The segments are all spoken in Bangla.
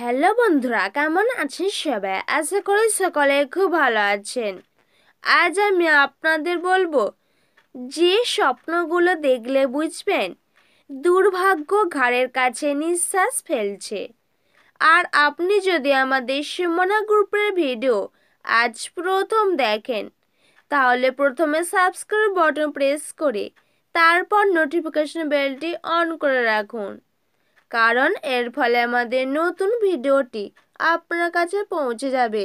হ্যালো বন্ধুরা কেমন আছেন সবাই আশা করি সকলে খুব ভালো আছেন আজ আমি আপনাদের বলবো যে স্বপ্নগুলো দেখলে বুঝবেন দুর্ভাগ্য ঘাড়ের কাছে নিঃশ্বাস ফেলছে আর আপনি যদি আমাদের সুমনা গ্রুপের ভিডিও আজ প্রথম দেখেন তাহলে প্রথমে সাবস্ক্রাইব বটন প্রেস করে তারপর নোটিফিকেশন বেলটি অন করে রাখুন কারণ এর ফলে আমাদের নতুন ভিডিওটি আপনার কাছে পৌঁছে যাবে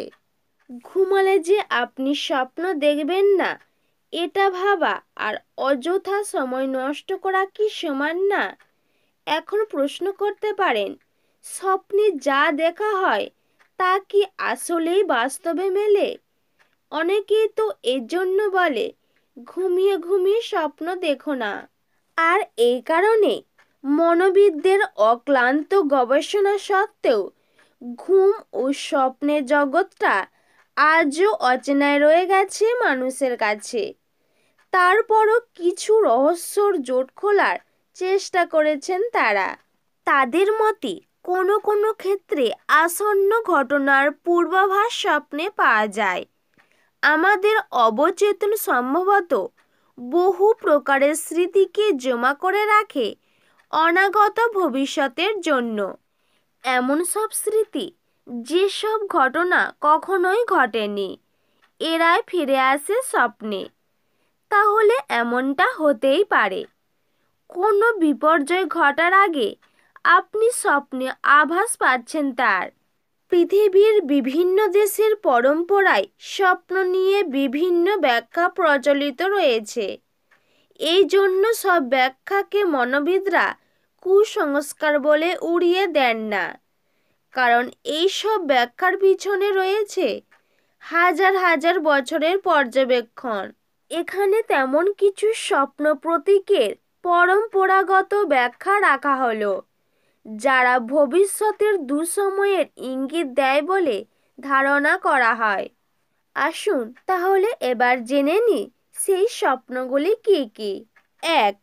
ঘুমালে যে আপনি স্বপ্ন দেখবেন না এটা ভাবা আর অযথা সময় নষ্ট করা কি সমান না এখন প্রশ্ন করতে পারেন স্বপ্নে যা দেখা হয় তা কি আসলেই বাস্তবে মেলে অনেকেই তো এর জন্য বলে ঘুমিয়ে ঘুমিয়ে স্বপ্ন দেখো না আর এই কারণে মনোবিদদের অক্লান্ত গবেষণা সত্ত্বেও ঘুম ও স্বপ্নের জগৎটা আজও অচেনায় রয়ে গেছে মানুষের কাছে তারপরও কিছু রহস্যর জোট খোলার চেষ্টা করেছেন তারা তাদের মতে কোনো কোনো ক্ষেত্রে আসন্ন ঘটনার পূর্বাভাস স্বপ্নে পাওয়া যায় আমাদের অবচেতন সম্ভবত বহু প্রকারের স্মৃতিকে জমা করে রাখে অনাগত ভবিষ্যতের জন্য এমন সব স্মৃতি যেসব ঘটনা কখনোই ঘটেনি এরাই ফিরে আসে স্বপ্নে তাহলে এমনটা হতেই পারে কোনো বিপর্যয় ঘটার আগে আপনি স্বপ্নে আভাস পাচ্ছেন তার পৃথিবীর বিভিন্ন দেশের পরম্পরায় স্বপ্ন নিয়ে বিভিন্ন ব্যাখ্যা প্রচলিত রয়েছে এই জন্য সব ব্যাখ্যাকে মনোবিদরা কুসংস্কার বলে উড়িয়ে দেন না কারণ এই সব ব্যাখ্যার পিছনে রয়েছে হাজার হাজার বছরের পর্যবেক্ষণ এখানে তেমন কিছু স্বপ্ন প্রতীকের পরম্পরাগত ব্যাখ্যা রাখা হলো যারা ভবিষ্যতের দুসময়ের ইঙ্গিত দেয় বলে ধারণা করা হয় আসুন তাহলে এবার জেনে নিই সেই স্বপ্নগুলি কী কী এক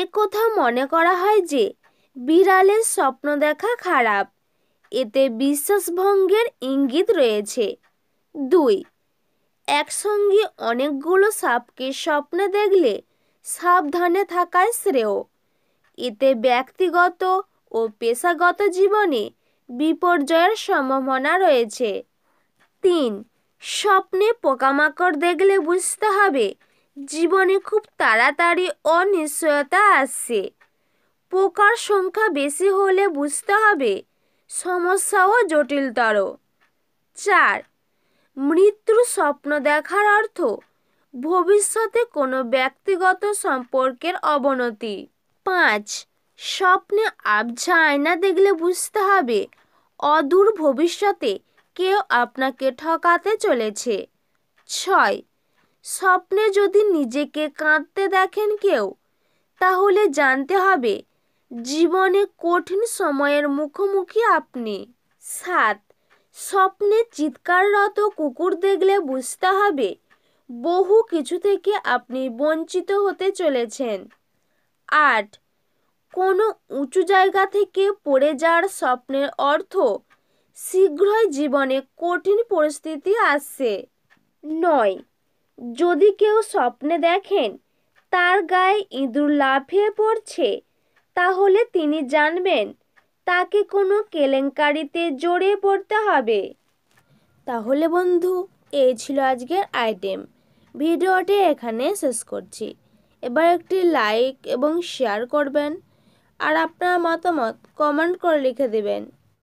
এ কথা মনে করা হয় যে বিড়ালের স্বপ্ন দেখা খারাপ এতে বিশ্বাসভঙ্গের ইঙ্গিত রয়েছে দুই একসঙ্গে অনেকগুলো সাপকে স্বপ্নে দেখলে সাবধানে থাকায় শ্রেয় এতে ব্যক্তিগত ও পেশাগত জীবনে বিপর্যয়ের সম্ভাবনা রয়েছে তিন স্বপ্নে পোকামাকড় দেখলে বুঝতে হবে জীবনে খুব তাড়াতাড়ি অনিশ্চয়তা আসছে পোকার সংখ্যা বেশি হলে বুঝতে হবে সমস্যাও জটিলতর চার মৃত্যুর স্বপ্ন দেখার অর্থ ভবিষ্যতে কোনো ব্যক্তিগত সম্পর্কের অবনতি পাঁচ স্বপ্নে আবছা আয়না দেখলে বুঝতে হবে অদূর ভবিষ্যতে কেউ আপনাকে ঠকাতে চলেছে ছয় স্বপ্নে যদি নিজেকে কাঁদতে দেখেন কেউ তাহলে জানতে হবে জীবনে কঠিন সময়ের মুখোমুখি আপনি সাত স্বপ্নে চিৎকাররত কুকুর দেখলে বুঝতে হবে বহু কিছু থেকে আপনি বঞ্চিত হতে চলেছেন আট কোনো উঁচু জায়গা থেকে পড়ে যাওয়ার স্বপ্নের অর্থ শীঘ্রই জীবনে কঠিন পরিস্থিতি আসছে নয় যদি কেউ স্বপ্নে দেখেন তার গায়ে ইঁদুর লাফিয়ে পড়ছে তাহলে তিনি জানবেন তাকে কোনো কেলেঙ্কারিতে জড়িয়ে পড়তে হবে তাহলে বন্ধু এই ছিল আজকের আইটেম ভিডিওটি এখানে শেষ করছি এবার একটি লাইক এবং শেয়ার করবেন আর আপনার মতামত কমেন্ট করে লিখে দেবেন